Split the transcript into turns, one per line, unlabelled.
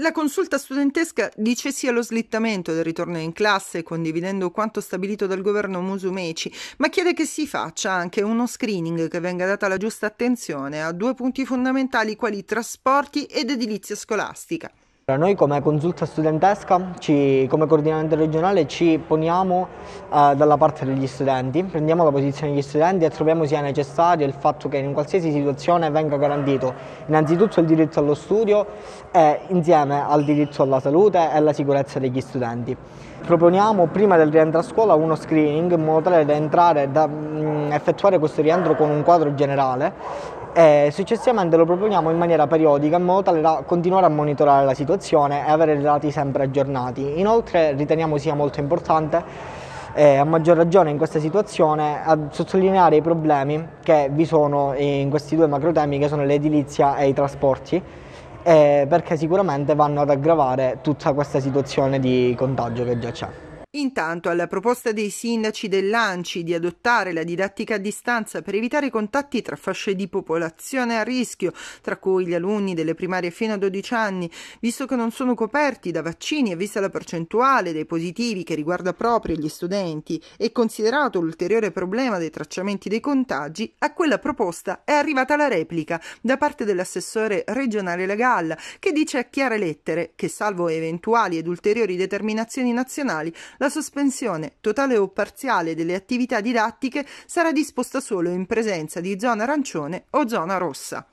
La consulta studentesca dice sia lo slittamento del ritorno in classe, condividendo quanto stabilito dal governo Musumeci, ma chiede che si faccia anche uno screening che venga data la giusta attenzione a due punti fondamentali quali trasporti ed edilizia scolastica.
Noi come consulta studentesca, ci, come coordinamento regionale, ci poniamo eh, dalla parte degli studenti, prendiamo la posizione degli studenti e troviamo sia necessario il fatto che in qualsiasi situazione venga garantito innanzitutto il diritto allo studio e insieme al diritto alla salute e alla sicurezza degli studenti. Proponiamo prima del rientro a scuola uno screening in modo tale da entrare, da mh, mm, effettuare questo rientro con un quadro generale eh, e successivamente lo proponiamo in maniera periodica in modo tale da continuare a monitorare la situazione e avere i dati sempre aggiornati. Inoltre riteniamo sia molto importante eh, a maggior ragione in questa situazione a sottolineare i problemi che vi sono in questi due macrotemi che sono l'edilizia e i trasporti eh, perché sicuramente vanno ad aggravare tutta questa situazione di contagio che già c'è.
Intanto alla proposta dei sindaci dell'Anci di adottare la didattica a distanza per evitare contatti tra fasce di popolazione a rischio, tra cui gli alunni delle primarie fino a 12 anni, visto che non sono coperti da vaccini e vista la percentuale dei positivi che riguarda proprio gli studenti e considerato l'ulteriore problema dei tracciamenti dei contagi, a quella proposta è arrivata la replica da parte dell'assessore regionale La Galla, che dice a chiare lettere che salvo eventuali ed ulteriori determinazioni nazionali la la sospensione, totale o parziale, delle attività didattiche sarà disposta solo in presenza di zona arancione o zona rossa.